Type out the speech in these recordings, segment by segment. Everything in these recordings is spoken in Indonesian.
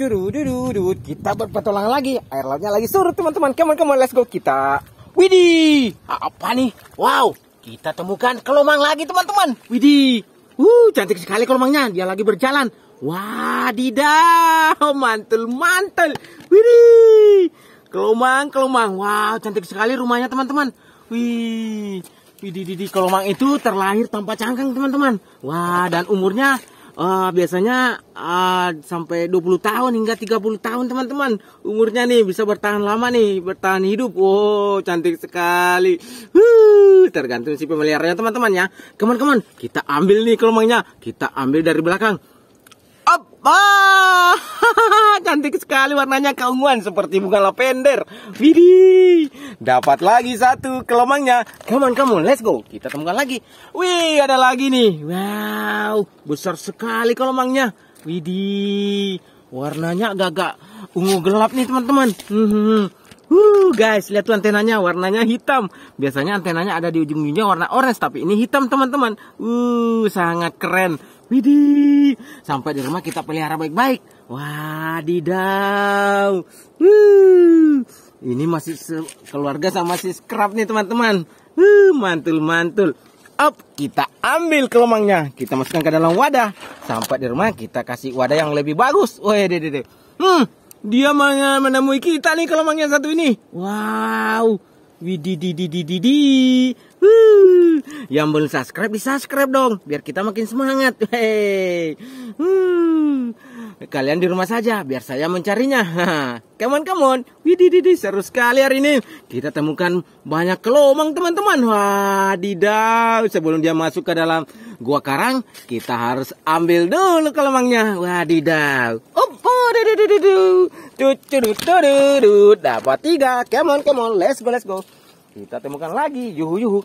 Curudududud. Kita berpetualang lagi. Air lautnya lagi surut, teman-teman. Come on, come let's go kita. Widih, apa nih? Wow, kita temukan kelomang lagi, teman-teman. Widih. Uh, cantik sekali kelomangnya. Dia lagi berjalan. wah didah mantul, mantul. Widih. Kelomang, kelomang. Wow, cantik sekali rumahnya, teman-teman. Wih. widi widih, kelomang itu terlahir tanpa cangkang, teman-teman. Wah, dan umurnya uh, biasanya uh, sampai 20 tahun hingga 30 tahun teman-teman umurnya nih bisa bertahan lama nih bertahan hidup oh cantik sekali huh, tergantung si pemeliharanya teman-teman ya teman-teman kita ambil nih kelomangnya kita ambil dari belakang apa cantik sekali warnanya keunguan seperti bunga lavender. Widih, dapat lagi satu kelomangnya. Come on, come on, let's go. Kita temukan lagi. Wih, ada lagi nih. Wow, besar sekali kelomangnya. Widih, warnanya agak-agak ungu gelap nih teman-teman. Uh, guys, lihat tuh antenanya, warnanya hitam. Biasanya antenanya ada di ujung-ujungnya warna orange, tapi ini hitam, teman-teman. Uh, sangat keren. Widih, sampai di rumah kita pelihara baik-baik. Wadidaw. Wuh. Ini masih keluarga sama si scrap nih teman-teman. mantul-mantul. Up, kita ambil kelemangnya. Kita masukkan ke dalam wadah. Sampai di rumah kita kasih wadah yang lebih bagus. Wih, deh, deh, deh. Hmm, dia menemui kita nih kelomangnya satu ini. Wow. Wididididididi. Wuh, yang belum subscribe di subscribe dong, biar kita makin semangat. Hey, hmm, kalian di rumah saja, biar saya mencarinya. come on, come on. Widididih, seru sekali hari ini. Kita temukan banyak kelomang teman-teman. Wadidaw, Sebelum dia masuk ke dalam gua karang, kita harus ambil dulu kelomangnya. Wadidaw. Up, Dapat tiga, come on, come on, let's go, let's go. Kita temukan lagi, yuhu yuhu.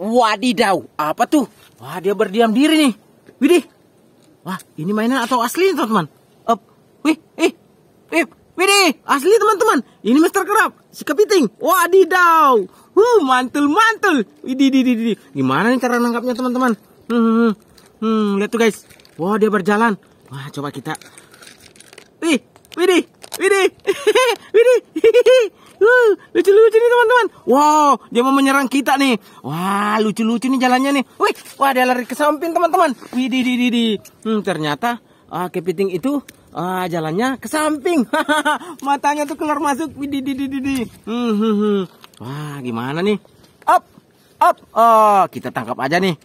Wadidaw, apa tuh? Wah, dia berdiam diri nih. Widih. Wah, ini mainan atau asli, teman-teman? Up. Wih, eh. Eh, widih, asli teman-teman. Ini Mr. Kerap, si kepiting. Wadidaw. Huh, mantul, mantul. Widih, widih, widih. Gimana nih cara nangkapnya, teman-teman? Hmm hmm, hmm, hmm, lihat tuh, guys. Wah, dia berjalan. Wah, coba kita. Wih, widih, widih, widih. Uh, lucu-lucu nih teman-teman. Wow, dia mau menyerang kita nih. Wah, lucu-lucu nih jalannya nih. Wih, wah dia lari ke samping teman-teman. Wih, di, di, di, Hmm, ternyata uh, kepiting itu uh, jalannya ke samping. Matanya tuh keluar masuk. Wih, di, di, di, di. Hmm, hmm, hmm. Wah, gimana nih? Up, up. Oh, kita tangkap aja nih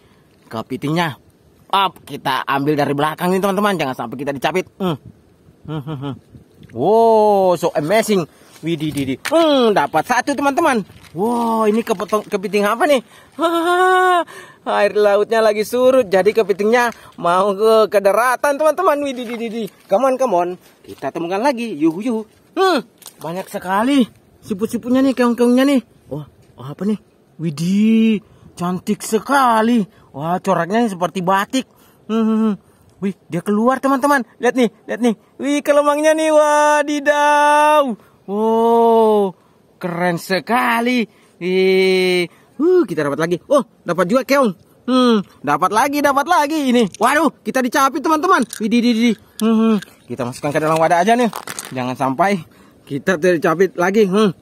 kepitingnya. Up, kita ambil dari belakang nih teman-teman. Jangan sampai kita dicapit. Hmm, hmm, hmm. hmm. Wow, so amazing. Widih, didi. Hmm, dapat satu teman-teman. Wow, ini kepotong, kepiting apa nih? Hahaha, air lautnya lagi surut, jadi kepitingnya mau ke, ke teman-teman. Widih, didi, didi. Come on, come on. Kita temukan lagi. Yuhu, yuhu. Hmm, banyak sekali. Siput-siputnya nih, keong-keongnya nih. Wah, oh, apa nih? Widih, cantik sekali. Wah, coraknya seperti batik. Hmm, hmm, hmm, Wih, dia keluar teman-teman. Lihat nih, lihat nih. Wih, kelemangnya nih. Wadidaw. Wow, oh, keren sekali. Ih, eh, uh, kita dapat lagi. Oh, dapat juga keong. Hmm, dapat lagi, dapat lagi ini. Waduh, kita dicapi teman-teman. Widih, widih, Hmm, kita masukkan ke dalam wadah aja nih. Jangan sampai kita tercapit lagi. Hmm.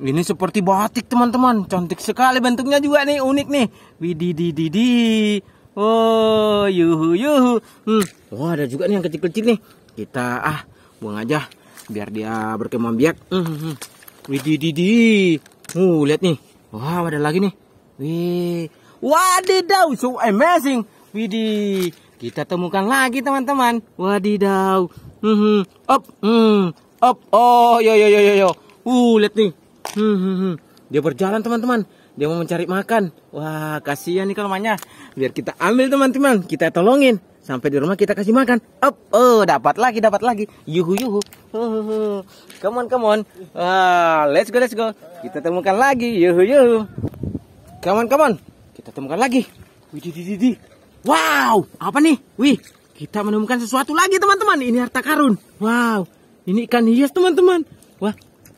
Ini seperti batik teman-teman. Cantik sekali bentuknya juga nih, unik nih. Widih, widih, widih. Oh, yuhu, yuhu. Hmm. Oh, ada juga nih yang kecil-kecil nih. Kita ah buang aja biar dia berkembang biak. Mm Widih, Uh, lihat nih. Wow, ada lagi nih. Wih. Wadidaw, so amazing. Widih. Kita temukan lagi, teman-teman. Wadidaw. Mm -hmm. Up, up. Oh, yo, yo, yo, yo, yo. Uh, lihat nih. Mhm. Dia berjalan, teman-teman. Dia mau mencari makan. Wah, kasihan nih kalau Biar kita ambil, teman-teman. Kita tolongin sampai di rumah kita kasih makan. Up, oh, dapat lagi, dapat lagi. Yuhu, yuhu. Come on, come on. Ah, let's go, let's go. Kita temukan lagi. Yuhu, yuhu. Come on, come on. Kita temukan lagi. Wow, apa nih? Wih, kita menemukan sesuatu lagi, teman-teman. Ini harta karun. Wow, ini ikan hias, teman-teman. Wah,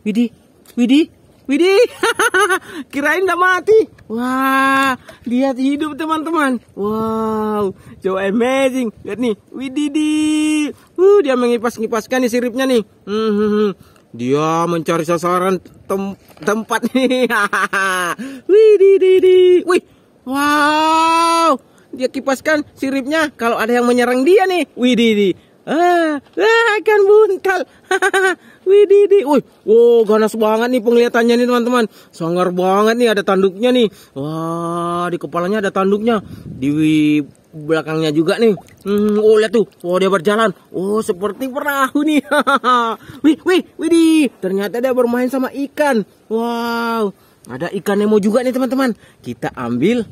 Widi, Widi, Widi, kirain nggak mati. Wah, lihat hidup teman-teman. Wow, so amazing. Lihat nih, widih. Uh, dia mengipas-ngipaskan nih siripnya nih. Hmm, hmm, hmm. Dia mencari sasaran tem tempat nih. widih, Wih, wow. Dia kipaskan siripnya kalau ada yang menyerang dia nih. Widih, di. ah, akan ah, buntal. Widi, wih, wow, ganas banget nih penglihatannya nih teman-teman. Sangar banget nih ada tanduknya nih. Wah, di kepalanya ada tanduknya. Di belakangnya juga nih. Hmm, oh lihat tuh, oh dia berjalan. Oh seperti perahu nih. wih, wih, Widi, ternyata dia bermain sama ikan. Wow, ada ikan Nemo juga nih teman-teman. Kita ambil.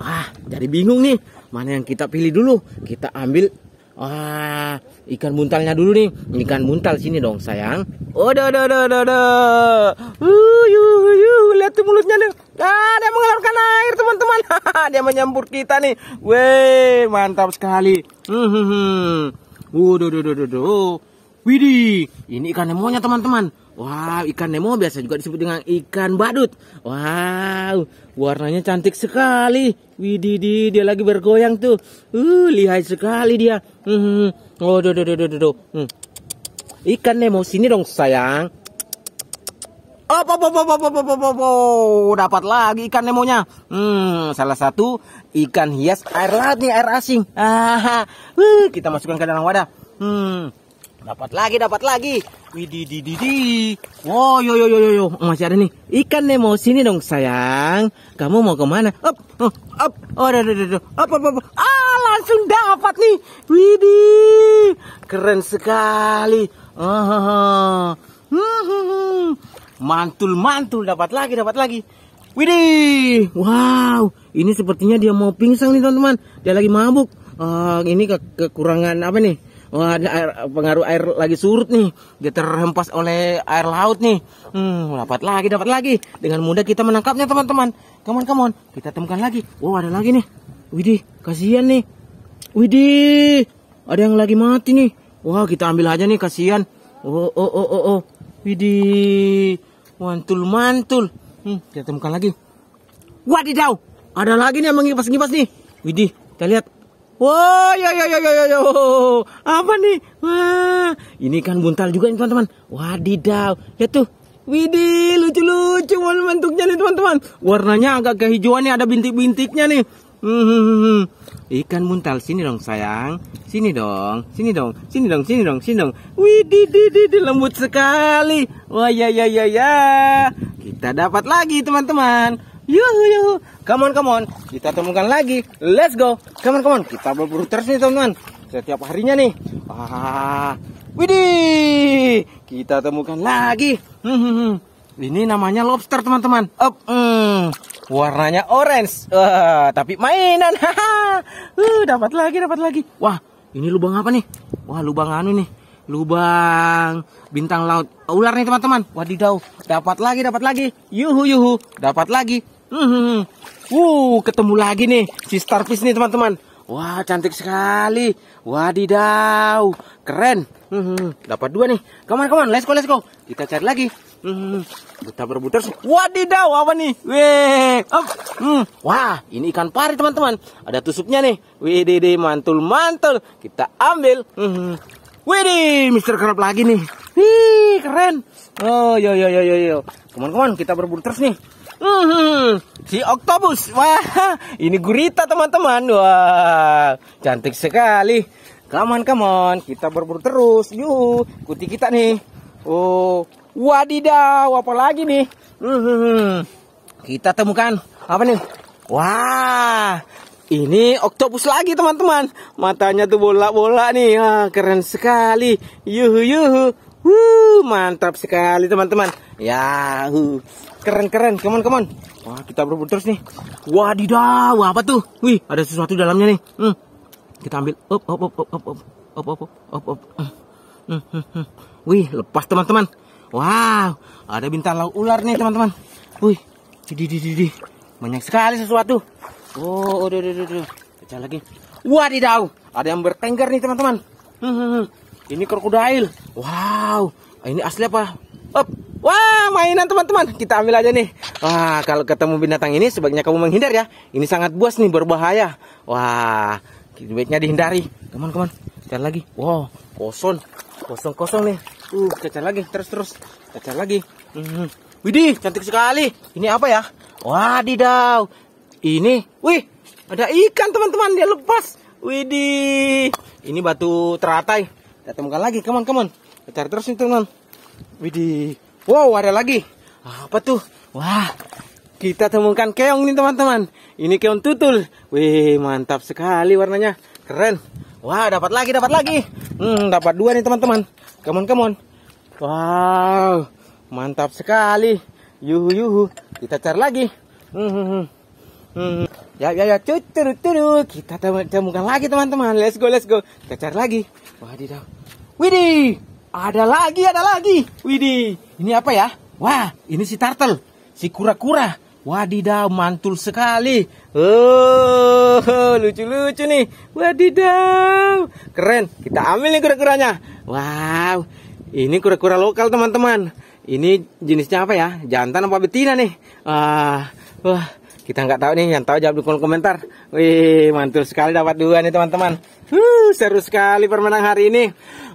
Ah, jadi bingung nih. Mana yang kita pilih dulu? Kita ambil Wah, ikan buntalnya dulu nih. Ikan buntal sini dong, sayang. oh ada ada ada ada Uh, yuh, Lihat tuh mulutnya nih. Ah, dia mengeluarkan air, teman-teman. dia menyambut kita nih. Weh, mantap sekali. Hmm, do do do do Widih, ini ikan nemonya, teman-teman. Wow, ikan Nemo biasa juga disebut dengan ikan badut. Wow, warnanya cantik sekali. Widi dia lagi bergoyang tuh. Uh, lihai sekali dia. Hmm, hmm, hmm. oh, do, do, do, do, do. Hmm. Ikan Nemo sini dong sayang. Oh, oh, oh, oh, oh, oh, oh, oh, oh, dapat lagi ikan nemonya. Hmm, salah satu ikan hias air laut nih, air asing. Ah, uh, kita masukkan ke dalam wadah. Hmm, Dapat lagi, dapat lagi. widih, Wow, oh, yo yo yo yo yo. Masih ada nih. Ikan nih mau sini dong, sayang. Kamu mau kemana? Up, up, up. Oh, ada, ada, ada. Up, up, up. Ah, langsung dapat nih. Widih. Keren sekali. oh, mantul, mantul. Dapat lagi, dapat lagi. Widih. Wow. Ini sepertinya dia mau pingsan nih, teman-teman. Dia lagi mabuk. Uh, ini kekurangan apa nih? pengaruh air lagi surut nih. Dia terhempas oleh air laut nih. Hmm, dapat lagi, dapat lagi. Dengan mudah kita menangkapnya, teman-teman. Come on, come Kita temukan lagi. Wow, ada lagi nih. Widih, kasihan nih. Widih, ada yang lagi mati nih. Wah, kita ambil aja nih, kasihan. Oh, oh, oh, oh, oh. oh. Widih, mantul, mantul. Hmm, kita temukan lagi. Wadidaw, ada lagi nih yang mengipas-ngipas nih. Widih, kita lihat. Wah, ya ya ya ya ya ya. Apa nih? Wah, ini kan buntal juga nih teman-teman. Wadidaw. Ya tuh. Widih, lucu-lucu bentuknya nih teman-teman. Warnanya agak kehijauan nih, ada bintik-bintiknya nih. Hmm, hmm, hmm, hmm, ikan buntal sini dong sayang. Sini dong, sini dong, sini dong, sini dong, sini dong. Widih, didih, lembut sekali. Wah, ya ya ya ya. Kita dapat lagi teman-teman. Yuhu yuhu. Come on come on. Kita temukan lagi. Let's go. Come on come on. Kita berburu terus nih teman-teman. Setiap harinya nih. Wah, Widih. Kita temukan lagi. Hmm, hmm, hmm, Ini namanya lobster teman-teman. Up. Hmm. Warnanya orange. Wah, tapi mainan. uh, dapat lagi, dapat lagi. Wah, ini lubang apa nih? Wah, lubang anu nih lubang bintang laut ular nih teman-teman wadidaw dapat lagi dapat lagi yuhu yuhu dapat lagi Hmm, hmm, hmm, uh, ketemu lagi nih si starfish nih teman-teman. Wah, cantik sekali. Wadidaw, keren. Hmm, hmm dapat dua nih. Kawan, kawan, let's go, let's go. Kita cari lagi. Hmm, buta berbuter. Wadidaw, apa nih? Weh, Oh. Hmm, wah, ini ikan pari teman-teman. Ada tusuknya nih. Wih, dede, mantul, mantul. Kita ambil. Hmm, Widih, Mister Kerap lagi nih. Wih, keren. Oh, yo, yo, yo, yo, yo. Kawan, kawan, kita berburu terus nih. Hmm, si oktopus Wah, ini gurita teman-teman. Wah, cantik sekali. Kaman, kaman. Kita berburu terus. yuk kuti kita nih. Oh, wadidaw. Apa lagi nih? Hmm, kita temukan. Apa nih? Wah, ini oktopus lagi teman-teman. Matanya tuh bola-bola nih. Wah, keren sekali. Yuhu yuhu. Wuh, mantap sekali teman-teman. Ya, keren-keren. Come on, come on. Wah, kita berebut terus nih. Wadidaw, apa tuh? Wih, ada sesuatu dalamnya nih. Hmm. Kita ambil. Up, up, up, up, up, up, up, up, up, op. Hmm, Wih, lepas teman-teman. Wow, ada bintang laut ular nih teman-teman. Wih, di di di Banyak sekali sesuatu. Oh, udah, udah, udah. Pecah lagi. Wadidaw, ada yang bertengger nih teman-teman. Hmm, hmm, hmm. Ini krokodil. Wow, ini asli apa? Up. Wah, mainan teman-teman. Kita ambil aja nih. Wah, kalau ketemu binatang ini sebaiknya kamu menghindar ya. Ini sangat buas nih, berbahaya. Wah, sebaiknya dihindari. Teman, teman. Cari lagi. Wow, kosong. Kosong-kosong nih. Uh, cari lagi, terus-terus. cari lagi. Hmm. Widih, cantik sekali. Ini apa ya? Wah, Wadidaw. Ini, wih, ada ikan teman-teman. Dia lepas. Widih. Ini batu teratai. Kita temukan lagi, come on Kita cari terus nih teman. teman Widih. Wow, ada lagi. Apa tuh? Wah, kita temukan keong nih teman-teman. Ini keong tutul. Wih, mantap sekali warnanya. Keren. Wah, dapat lagi, dapat lagi. Hmm, dapat dua nih teman-teman. come on Wow, mantap sekali. Yuhu, yuhu. Kita cari lagi. Hmm, hmm, hmm. Hmm. Ya ya ya tuturu turu kita temukan lagi teman-teman. Let's go let's go. Kita cari lagi. Wadidaw. Widih, ada lagi ada lagi. Widih, ini apa ya? Wah, ini si turtle, si kura-kura. Wadidaw, mantul sekali. Oh, lucu-lucu nih. Wadidaw, keren. Kita ambil nih kura-kuranya. Wow, ini kura-kura lokal teman-teman. Ini jenisnya apa ya? Jantan apa betina nih? uh, wah. Uh. Kita nggak tahu nih, yang tahu jawab di kolom komentar. Wih, mantul sekali dapat dua nih teman-teman. Huh, seru sekali permenang hari ini.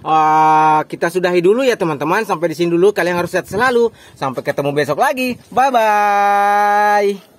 Uh, kita sudahi dulu ya teman-teman. Sampai di sini dulu. Kalian harus sehat selalu. Sampai ketemu besok lagi. Bye-bye.